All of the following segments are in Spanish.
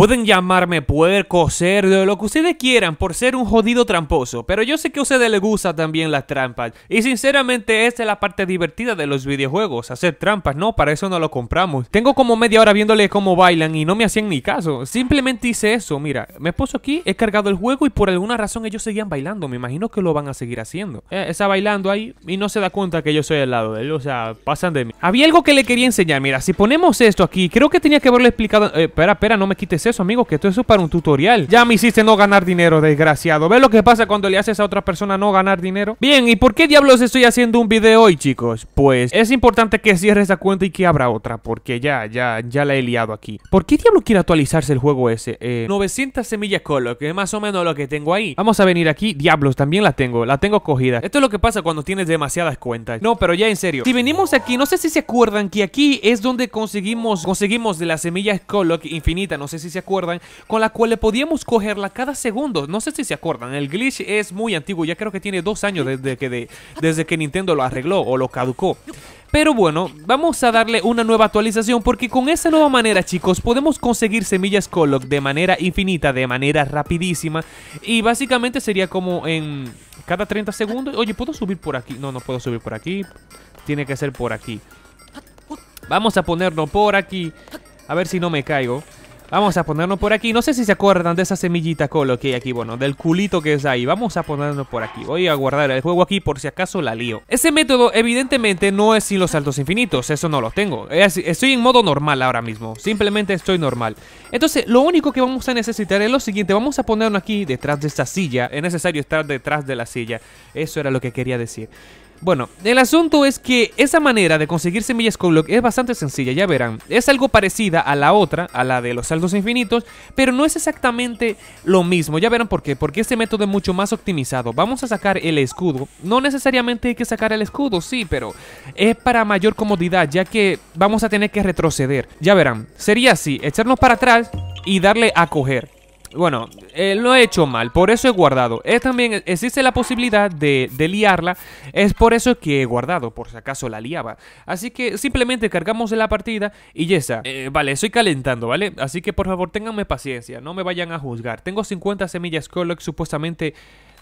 Pueden llamarme puerco, cerdo, lo que ustedes quieran por ser un jodido tramposo, pero yo sé que a ustedes les gusta también las trampas. Y sinceramente esta es la parte divertida de los videojuegos, hacer trampas, no, para eso no lo compramos. Tengo como media hora viéndole cómo bailan y no me hacían ni caso, simplemente hice eso, mira, me puso aquí, he cargado el juego y por alguna razón ellos seguían bailando, me imagino que lo van a seguir haciendo. Eh, está bailando ahí y no se da cuenta que yo soy al lado de él, o sea, pasan de mí. Había algo que le quería enseñar, mira, si ponemos esto aquí, creo que tenía que haberlo explicado... Eh, espera, espera, no me quite ese eso, amigos, que esto es para un tutorial. Ya me hiciste no ganar dinero, desgraciado. ¿Ves lo que pasa cuando le haces a otra persona no ganar dinero? Bien, ¿y por qué diablos estoy haciendo un video hoy, chicos? Pues es importante que cierre esa cuenta y que abra otra, porque ya, ya, ya la he liado aquí. ¿Por qué diablos quiere actualizarse el juego ese? Eh, 900 semillas color, que es más o menos lo que tengo ahí. Vamos a venir aquí. Diablos, también la tengo, la tengo cogida. Esto es lo que pasa cuando tienes demasiadas cuentas. No, pero ya en serio. Si venimos aquí, no sé si se acuerdan que aquí es donde conseguimos, conseguimos de las semillas color infinita, no sé si se acuerdan, con la cual le podíamos cogerla cada segundo. No sé si se acuerdan, el glitch es muy antiguo, ya creo que tiene dos años desde que, desde que Nintendo lo arregló o lo caducó. Pero bueno, vamos a darle una nueva actualización porque con esa nueva manera, chicos, podemos conseguir semillas Coloc de manera infinita, de manera rapidísima. Y básicamente sería como en cada 30 segundos. Oye, ¿puedo subir por aquí? No, no puedo subir por aquí. Tiene que ser por aquí. Vamos a ponernos por aquí. A ver si no me caigo. Vamos a ponernos por aquí. No sé si se acuerdan de esa semillita colo que hay aquí, bueno, del culito que es ahí. Vamos a ponernos por aquí. Voy a guardar el juego aquí por si acaso la lío. Ese método evidentemente no es sin los saltos infinitos, eso no lo tengo. Estoy en modo normal ahora mismo, simplemente estoy normal. Entonces, lo único que vamos a necesitar es lo siguiente. Vamos a ponernos aquí detrás de esta silla. Es necesario estar detrás de la silla. Eso era lo que quería decir. Bueno, el asunto es que esa manera de conseguir semillas Coblock es bastante sencilla, ya verán. Es algo parecida a la otra, a la de los saldos infinitos, pero no es exactamente lo mismo. Ya verán por qué, porque este método es mucho más optimizado. Vamos a sacar el escudo. No necesariamente hay que sacar el escudo, sí, pero es para mayor comodidad, ya que vamos a tener que retroceder. Ya verán, sería así, echarnos para atrás y darle a coger bueno, no eh, lo he hecho mal, por eso he guardado. Es también existe la posibilidad de, de, liarla, es por eso que he guardado, por si acaso la liaba. Así que simplemente cargamos la partida y ya está. Eh, vale, estoy calentando, ¿vale? Así que por favor, ténganme paciencia, no me vayan a juzgar. Tengo 50 semillas que supuestamente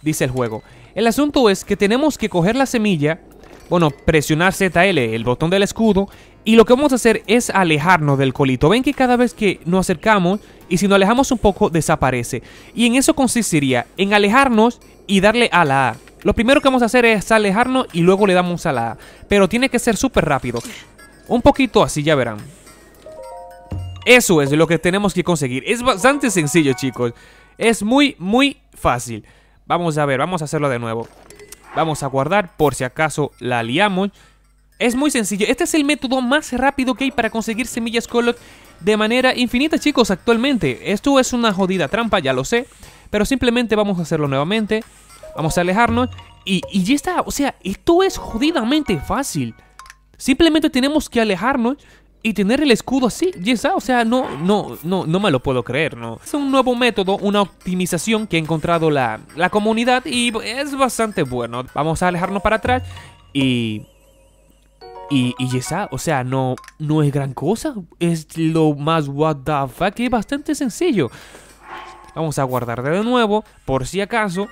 dice el juego. El asunto es que tenemos que coger la semilla bueno, presionar ZL, el botón del escudo, y lo que vamos a hacer es alejarnos del colito. Ven que cada vez que nos acercamos y si nos alejamos un poco desaparece. Y en eso consistiría, en alejarnos y darle a la A. Lo primero que vamos a hacer es alejarnos y luego le damos a la A. Pero tiene que ser súper rápido. Un poquito así, ya verán. Eso es lo que tenemos que conseguir. Es bastante sencillo, chicos. Es muy, muy fácil. Vamos a ver, vamos a hacerlo de nuevo. Vamos a guardar por si acaso la liamos. Es muy sencillo. Este es el método más rápido que hay para conseguir semillas color de manera infinita, chicos, actualmente. Esto es una jodida trampa, ya lo sé. Pero simplemente vamos a hacerlo nuevamente. Vamos a alejarnos. Y, y ya está. O sea, esto es jodidamente fácil. Simplemente tenemos que alejarnos y tener el escudo así, yesa, o sea, no, no, no, no me lo puedo creer, ¿no? Es un nuevo método, una optimización que ha encontrado la, comunidad y es bastante bueno. Vamos a alejarnos para atrás y... Y, o sea, no, no es gran cosa, es lo más what the fuck, es bastante sencillo. Vamos a guardar de nuevo, por si acaso.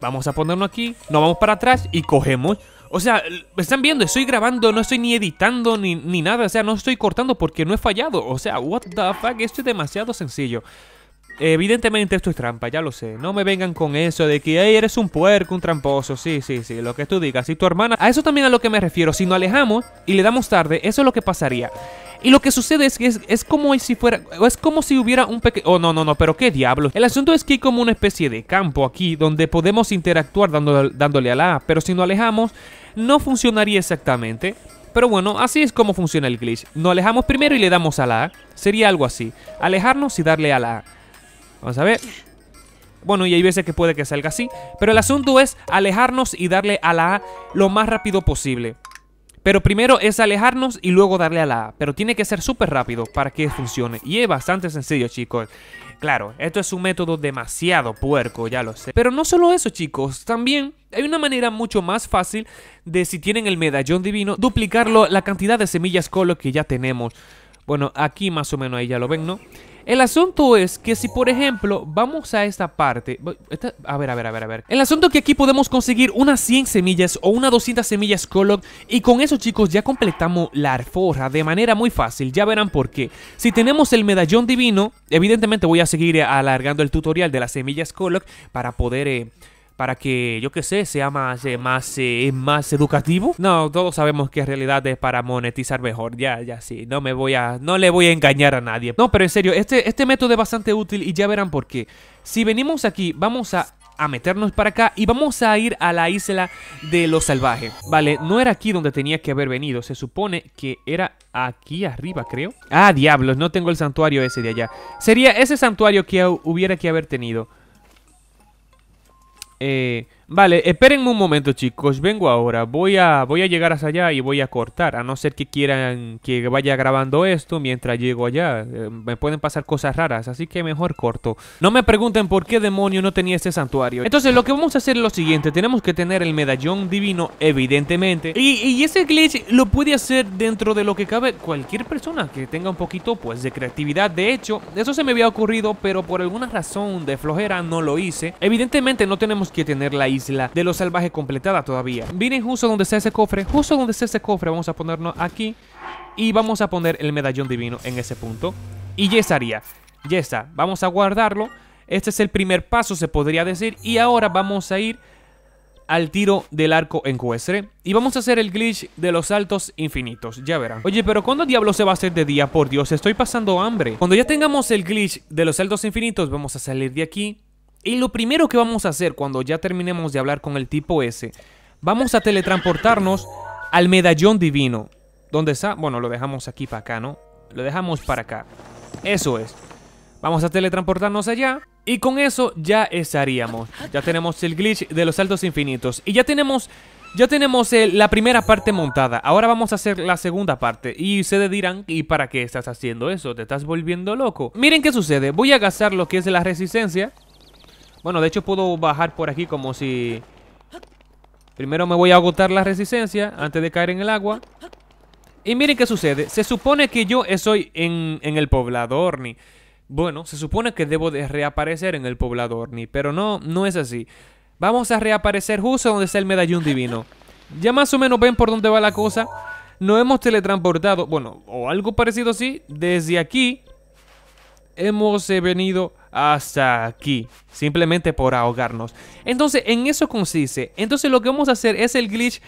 Vamos a ponernos aquí, nos vamos para atrás y cogemos o sea, me están viendo, estoy grabando, no estoy ni editando ni, ni nada. O sea, no estoy cortando porque no he fallado. O sea, what the fuck, esto es demasiado sencillo. Evidentemente esto es trampa, ya lo sé. No me vengan con eso de que eres un puerco, un tramposo. Sí, sí, sí, lo que tú digas. Y tu hermana... A eso también a lo que me refiero. Si nos alejamos y le damos tarde, eso es lo que pasaría. Y lo que sucede es que es, como si fuera... Es como si hubiera un pequeño... Oh, no, no, no, pero qué diablo. El asunto es que hay como una especie de campo aquí donde podemos interactuar dándole, dándole a la A. Pero si nos alejamos no funcionaría exactamente. Pero bueno, así es como funciona el glitch. Nos alejamos primero y le damos a la A. Sería algo así. Alejarnos y darle a la A. Vamos a ver. Bueno, y hay veces que puede que salga así. Pero el asunto es alejarnos y darle a la A lo más rápido posible. Pero primero es alejarnos y luego darle a la A. Pero tiene que ser súper rápido para que funcione. Y es bastante sencillo, chicos. Claro, esto es un método demasiado puerco, ya lo sé. Pero no solo eso, chicos. También hay una manera mucho más fácil de, si tienen el medallón divino, duplicarlo la cantidad de semillas colo que ya tenemos. Bueno, aquí más o menos ahí ya lo ven, ¿no? El asunto es que si, por ejemplo, vamos a esta parte... a ver, a ver, a ver, a ver. El asunto es que aquí podemos conseguir unas 100 semillas o unas 200 semillas Colog. Y con eso, chicos, ya completamos la alforja de manera muy fácil. Ya verán por qué. Si tenemos el medallón divino, evidentemente voy a seguir alargando el tutorial de las semillas Colog para poder... Eh, para que, yo qué sé, sea más, eh, más, eh, más educativo. No, todos sabemos que en realidad es para monetizar mejor. Ya, ya sí. No me voy a. No le voy a engañar a nadie. No, pero en serio, este, este método es bastante útil y ya verán por qué. Si venimos aquí, vamos a a meternos para acá y vamos a ir a la isla de los salvajes. Vale, no era aquí donde tenía que haber venido, se supone que era aquí arriba, creo. Ah, diablos, no tengo el santuario ese de allá. Sería ese santuario que hubiera que haber tenido eh, Vale, espérenme un momento, chicos. Vengo ahora. Voy a, voy a llegar hasta allá y voy a cortar. A no ser que quieran que vaya grabando esto mientras llego allá. Eh, me pueden pasar cosas raras, así que mejor corto. No me pregunten por qué demonio no tenía este santuario. Entonces, lo que vamos a hacer es lo siguiente. Tenemos que tener el medallón divino, evidentemente. Y, ese glitch lo puede hacer dentro de lo que cabe cualquier persona que tenga un poquito, pues, de creatividad. De hecho, eso se me había ocurrido, pero por alguna razón de flojera no lo hice. Evidentemente no tenemos que tener la de los salvajes completada todavía. Vienen justo donde está ese cofre, justo donde está ese cofre vamos a ponernos aquí y vamos a poner el medallón divino en ese punto. Y ya estaría, ya está, vamos a guardarlo. Este es el primer paso se podría decir y ahora vamos a ir al tiro del arco encuestre y vamos a hacer el glitch de los saltos infinitos, ya verán. Oye, pero ¿cuándo diablo se va a hacer de día? Por Dios, estoy pasando hambre. Cuando ya tengamos el glitch de los saltos infinitos, vamos a salir de aquí y lo primero que vamos a hacer cuando ya terminemos de hablar con el tipo ese, vamos a teletransportarnos al medallón divino. ¿Dónde está? Bueno, lo dejamos aquí para acá, ¿no? Lo dejamos para acá. Eso es. Vamos a teletransportarnos allá. Y con eso ya estaríamos. Ya tenemos el glitch de los saltos infinitos. Y ya tenemos, ya tenemos eh, la primera parte montada. Ahora vamos a hacer la segunda parte. Y se dirán, ¿y para qué estás haciendo eso? ¿Te estás volviendo loco? Miren qué sucede. Voy a gastar lo que es la resistencia. Bueno, de hecho puedo bajar por aquí como si... Primero me voy a agotar la resistencia antes de caer en el agua. Y miren qué sucede. Se supone que yo estoy en, el poblador, ni... Bueno, se supone que debo de reaparecer en el poblador, ni... Pero no, no es así. Vamos a reaparecer justo donde está el medallón divino. Ya más o menos ven por dónde va la cosa. Nos hemos teletransportado, bueno, o algo parecido así. Desde aquí hemos eh, venido hasta aquí, simplemente por ahogarnos. Entonces, en eso consiste. Entonces, lo que vamos a hacer es el glitch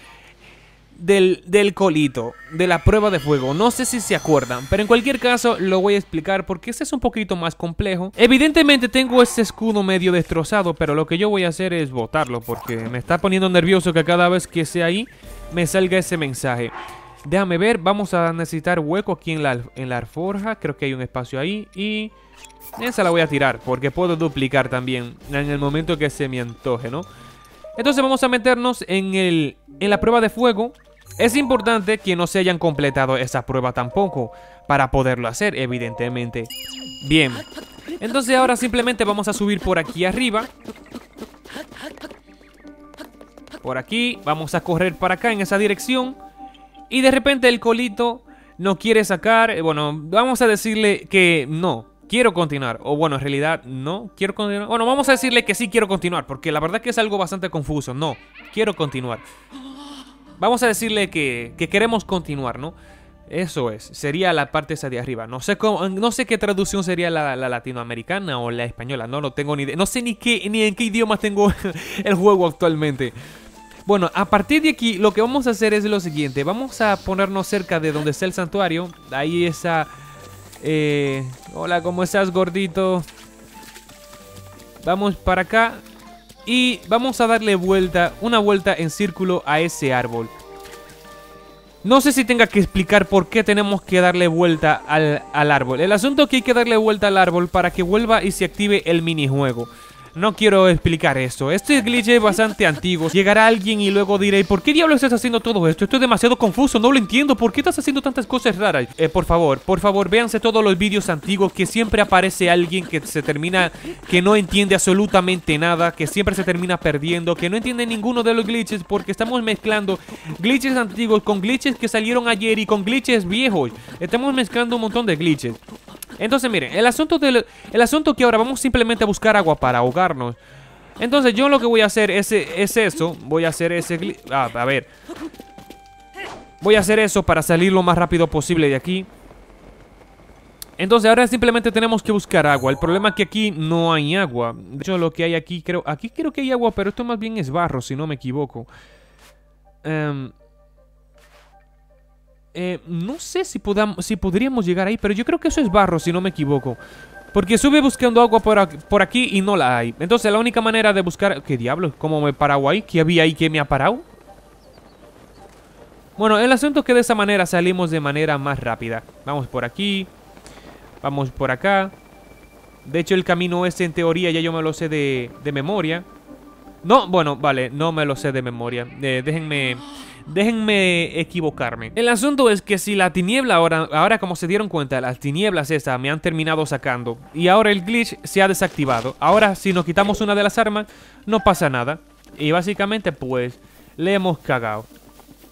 del, colito, de la prueba de fuego. No sé si se acuerdan, pero en cualquier caso lo voy a explicar porque este es un poquito más complejo. Evidentemente tengo este escudo medio destrozado, pero lo que yo voy a hacer es botarlo porque me está poniendo nervioso que cada vez que sea ahí me salga ese mensaje. Déjame ver, vamos a necesitar hueco aquí en la, en la alforja, creo que hay un espacio ahí y... Esa la voy a tirar porque puedo duplicar también en el momento que se me antoje, ¿no? Entonces vamos a meternos en, el, en la prueba de fuego. Es importante que no se hayan completado esas pruebas tampoco para poderlo hacer, evidentemente. Bien, entonces ahora simplemente vamos a subir por aquí arriba. Por aquí, vamos a correr para acá en esa dirección. Y de repente el colito no quiere sacar, eh, bueno, vamos a decirle que no, quiero continuar. O bueno, en realidad no quiero continuar. Bueno, vamos a decirle que sí quiero continuar, porque la verdad que es algo bastante confuso. No, quiero continuar. Vamos a decirle que, queremos continuar, ¿no? Eso es, sería la parte esa de arriba. No sé cómo, no sé qué traducción sería la, latinoamericana o la española, no lo no tengo ni idea. No sé ni qué ni en qué idioma tengo el juego actualmente. Bueno, a partir de aquí lo que vamos a hacer es lo siguiente. Vamos a ponernos cerca de donde está el santuario. Ahí esa eh, hola, ¿cómo estás, gordito? Vamos para acá. Y vamos a darle vuelta, una vuelta en círculo a ese árbol. No sé si tenga que explicar por qué tenemos que darle vuelta al, al, árbol. El asunto es que hay que darle vuelta al árbol para que vuelva y se active el minijuego. No quiero explicar eso. Este glitch es bastante antiguo. Llegará alguien y luego diré, ¿por qué diablos estás haciendo todo esto? Esto es demasiado confuso, no lo entiendo. ¿Por qué estás haciendo tantas cosas raras? Eh, por favor, por favor, véanse todos los vídeos antiguos que siempre aparece alguien que se termina, que no entiende absolutamente nada, que siempre se termina perdiendo, que no entiende ninguno de los glitches porque estamos mezclando glitches antiguos con glitches que salieron ayer y con glitches viejos. Estamos mezclando un montón de glitches. Entonces, miren, el asunto, del, el asunto que ahora vamos simplemente a buscar agua para ahogarnos. Entonces, yo lo que voy a hacer es, es eso. Voy a hacer ese... Ah, a ver. Voy a hacer eso para salir lo más rápido posible de aquí. Entonces ahora simplemente tenemos que buscar agua. El problema es que aquí no hay agua. De hecho, lo que hay aquí, creo... Aquí creo que hay agua, pero esto más bien es barro, si no me equivoco. Em, eh, no sé si, podamos, si podríamos llegar ahí, pero yo creo que eso es barro, si no me equivoco. Porque sube buscando agua por aquí, y no la hay. Entonces la única manera de buscar... ¿Qué diablo? ¿Cómo me he parado ahí? ¿Qué había ahí que me ha parado? Bueno, el asunto es que de esa manera salimos de manera más rápida. Vamos por aquí. Vamos por acá. De hecho, el camino ese en teoría ya yo me lo sé de, memoria. No, bueno, vale, no me lo sé de memoria. Eh, déjenme déjenme equivocarme. El asunto es que si la tiniebla ahora, ahora como se dieron cuenta, las tinieblas estas me han terminado sacando y ahora el glitch se ha desactivado. Ahora si nos quitamos una de las armas, no pasa nada. Y básicamente pues, le hemos cagado.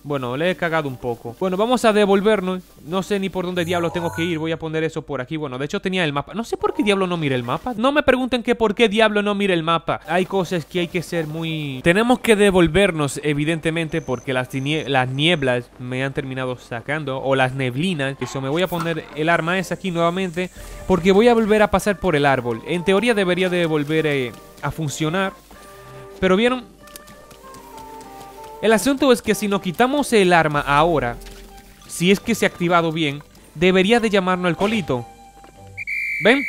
Bueno, le he cagado un poco. Bueno, vamos a devolvernos. No sé ni por dónde diablo tengo que ir. Voy a poner eso por aquí. Bueno, de hecho tenía el mapa. No sé por qué diablo no mire el mapa. No me pregunten que por qué diablo no mire el mapa. Hay cosas que hay que ser muy... Tenemos que devolvernos, evidentemente, porque las, nieblas me han terminado sacando. O las neblinas. Eso, me voy a poner el arma esa aquí nuevamente. Porque voy a volver a pasar por el árbol. En teoría debería de volver eh, a funcionar. Pero vieron, el asunto es que si nos quitamos el arma ahora, si es que se ha activado bien, debería de llamarnos el colito. ¿Ven?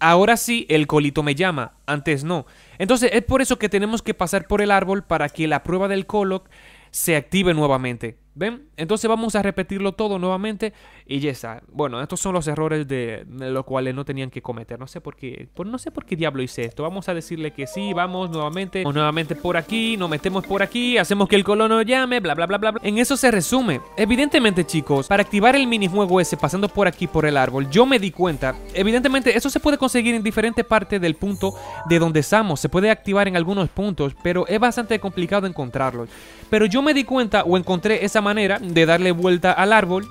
Ahora sí, el colito me llama, antes no. Entonces es por eso que tenemos que pasar por el árbol para que la prueba del coloc se active nuevamente. ¿Ven? Entonces vamos a repetirlo todo nuevamente y ya está. Bueno, estos son los errores de, los cuales no tenían que cometer. No sé por qué, no sé por qué diablo hice esto. Vamos a decirle que sí, vamos nuevamente, o nuevamente por aquí, nos metemos por aquí, hacemos que el colono llame, bla, bla, bla, bla. En eso se resume. Evidentemente, chicos, para activar el minijuego ese pasando por aquí, por el árbol, yo me di cuenta. Evidentemente, eso se puede conseguir en diferentes partes del punto de donde estamos. Se puede activar en algunos puntos, pero es bastante complicado encontrarlos. Pero yo me di cuenta o encontré esa manera de darle vuelta al árbol.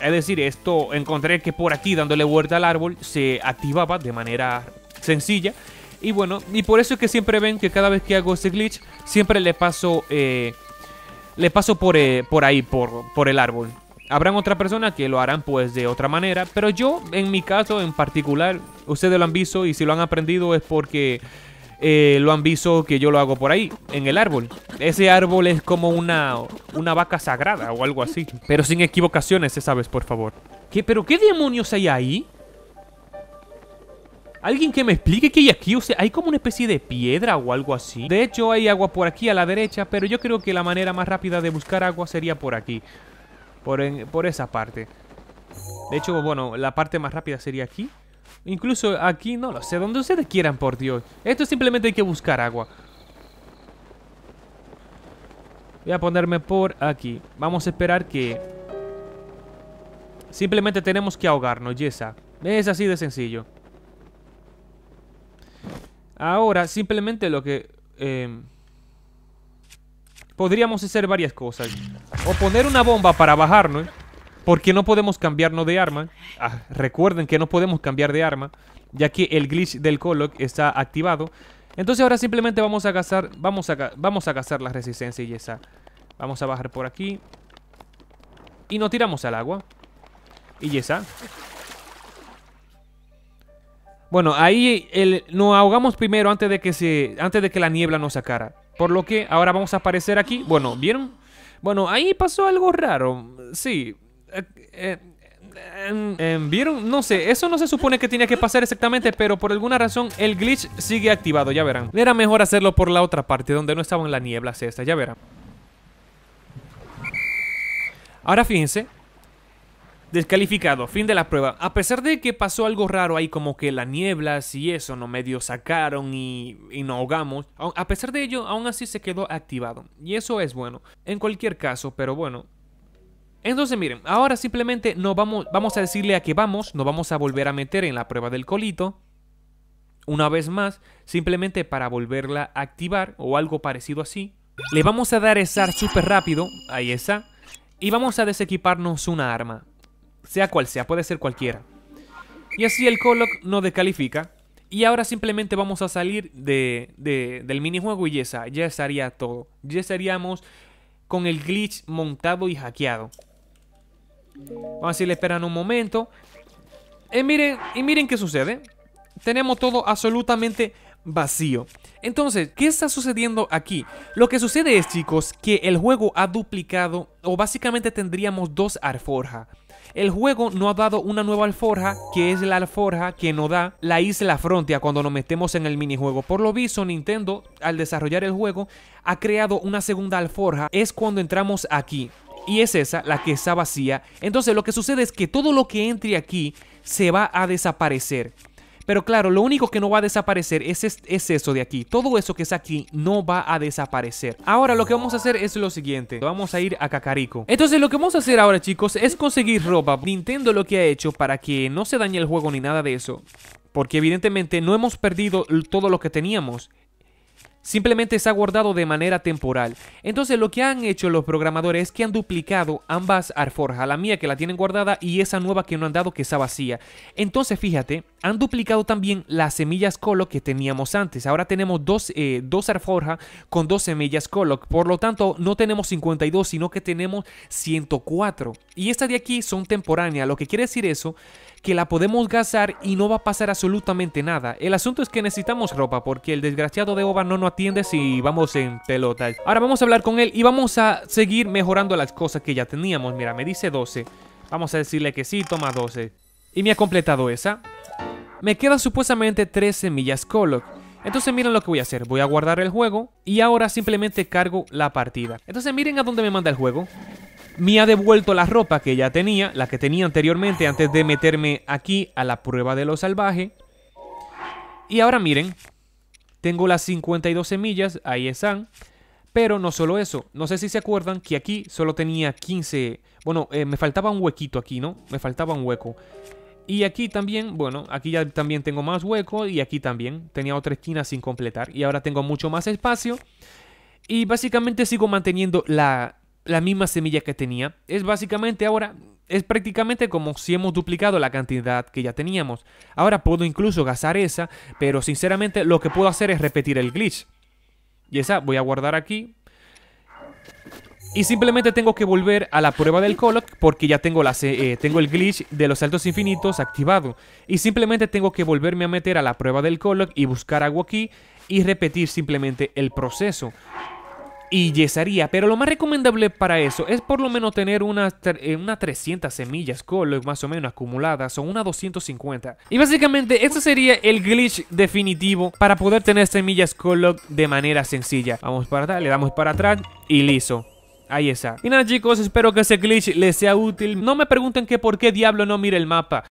Es decir, esto encontré que por aquí dándole vuelta al árbol se activaba de manera sencilla. Y bueno, y por eso es que siempre ven que cada vez que hago ese glitch, siempre le paso, eh, le paso por, eh, por ahí, por, por el árbol. Habrán otra persona que lo harán pues de otra manera, pero yo en mi caso en particular, ustedes lo han visto y si lo han aprendido es porque eh, lo han visto que yo lo hago por ahí, en el árbol. Ese árbol es como una, una vaca sagrada o algo así. Pero sin equivocaciones, ¿eh, ¿sabes? Por favor. ¿Qué, ¿Pero qué demonios hay ahí? Alguien que me explique qué hay aquí, o sea, hay como una especie de piedra o algo así. De hecho, hay agua por aquí a la derecha, pero yo creo que la manera más rápida de buscar agua sería por aquí. por esa parte. De hecho, bueno, la parte más rápida sería aquí incluso aquí, no lo sé, donde ustedes quieran, por Dios. Esto simplemente hay que buscar agua. Voy a ponerme por aquí. Vamos a esperar que... Simplemente tenemos que ahogarnos, Yesa. Es así de sencillo. Ahora, simplemente lo que... Em, podríamos hacer varias cosas. O poner una bomba para bajarnos. Porque no podemos cambiarnos de arma. Ah, recuerden que no podemos cambiar de arma, ya que el glitch del Coloc está activado. Entonces ahora simplemente vamos a gastar, vamos a, vamos a gastar la resistencia y esa. Vamos a bajar por aquí. Y nos tiramos al agua. Y está Bueno, ahí el, nos ahogamos primero antes de, que se, antes de que la niebla nos sacara. Por lo que ahora vamos a aparecer aquí. Bueno, ¿vieron? Bueno, ahí pasó algo raro. Sí, eh, eh, eh, ¿Vieron? No sé, eso no se supone que tenía que pasar exactamente, pero por alguna razón el glitch sigue activado, ya verán. Era mejor hacerlo por la otra parte, donde no estaba en la niebla ya verán. Ahora fíjense. Descalificado, fin de la prueba. A pesar de que pasó algo raro ahí, como que las nieblas y eso no medio sacaron y, y nos ahogamos, a pesar de ello, aún así se quedó activado. Y eso es bueno. En cualquier caso, pero bueno, entonces miren, ahora simplemente vamos, vamos a decirle a que vamos, nos vamos a volver a meter en la prueba del colito. Una vez más, simplemente para volverla a activar o algo parecido así. Le vamos a dar esa súper rápido, ahí está. Y vamos a desequiparnos una arma, sea cual sea, puede ser cualquiera. Y así el Coloc no descalifica. Y ahora simplemente vamos a salir del minijuego y ya, ya estaría todo. Ya estaríamos con el glitch montado y hackeado. Vamos a decirle esperan un momento. Y eh, miren, y miren qué sucede. Tenemos todo absolutamente vacío. Entonces, ¿qué está sucediendo aquí? Lo que sucede es, chicos, que el juego ha duplicado, o básicamente tendríamos dos alforjas. El juego no ha dado una nueva alforja, que es la alforja que nos da la isla Frontia cuando nos metemos en el minijuego. Por lo visto, Nintendo, al desarrollar el juego, ha creado una segunda alforja. Es cuando entramos aquí y es esa la que está vacía. Entonces lo que sucede es que todo lo que entre aquí se va a desaparecer. Pero claro, lo único que no va a desaparecer es, es, eso de aquí. Todo eso que está aquí no va a desaparecer. Ahora lo que vamos a hacer es lo siguiente. Vamos a ir a Kakariko. Entonces lo que vamos a hacer ahora chicos es conseguir ropa. Nintendo lo que ha hecho para que no se dañe el juego ni nada de eso. Porque evidentemente no hemos perdido todo lo que teníamos. Simplemente se ha guardado de manera temporal. Entonces lo que han hecho los programadores es que han duplicado ambas arforjas. la mía que la tienen guardada y esa nueva que no han dado que está vacía. Entonces fíjate, han duplicado también las semillas colo que teníamos antes. Ahora tenemos dos, eh, con dos semillas colo. Por lo tanto, no tenemos 52, sino que tenemos 104. Y estas de aquí son temporáneas. Lo que quiere decir eso que la podemos gastar y no va a pasar absolutamente nada. El asunto es que necesitamos ropa porque el desgraciado de Oba no nos atiende si vamos en pelota Ahora vamos a hablar con él y vamos a seguir mejorando las cosas que ya teníamos. Mira, me dice 12. Vamos a decirle que sí, toma 12. Y me ha completado esa. Me quedan supuestamente 3 semillas Coloc. Entonces miren lo que voy a hacer, voy a guardar el juego y ahora simplemente cargo la partida. Entonces miren a dónde me manda el juego me ha devuelto la ropa que ya tenía, la que tenía anteriormente antes de meterme aquí a la prueba de lo salvaje. Y ahora miren, tengo las 52 semillas, ahí están. Pero no solo eso, no sé si se acuerdan que aquí solo tenía 15... Bueno, eh, me faltaba un huequito aquí, ¿no? Me faltaba un hueco. Y aquí también, bueno, aquí ya también tengo más hueco y aquí también. Tenía otra esquina sin completar y ahora tengo mucho más espacio. Y básicamente sigo manteniendo la, la misma semilla que tenía. Es básicamente ahora, es prácticamente como si hemos duplicado la cantidad que ya teníamos. Ahora puedo incluso gastar esa, pero sinceramente lo que puedo hacer es repetir el glitch. Y esa voy a guardar aquí. Y simplemente tengo que volver a la prueba del Coloc porque ya tengo, la, eh, tengo el glitch de los saltos infinitos activado. Y simplemente tengo que volverme a meter a la prueba del Coloc y buscar algo aquí y repetir simplemente el proceso y yesaría. Pero lo más recomendable para eso es por lo menos tener unas, eh, 300 semillas Colo más o menos acumuladas o unas 250. Y básicamente este sería el glitch definitivo para poder tener semillas Colo de manera sencilla. Vamos para atrás, le damos para atrás y listo. Ahí está. Y nada chicos, espero que ese glitch les sea útil. No me pregunten que por qué diablo no mire el mapa.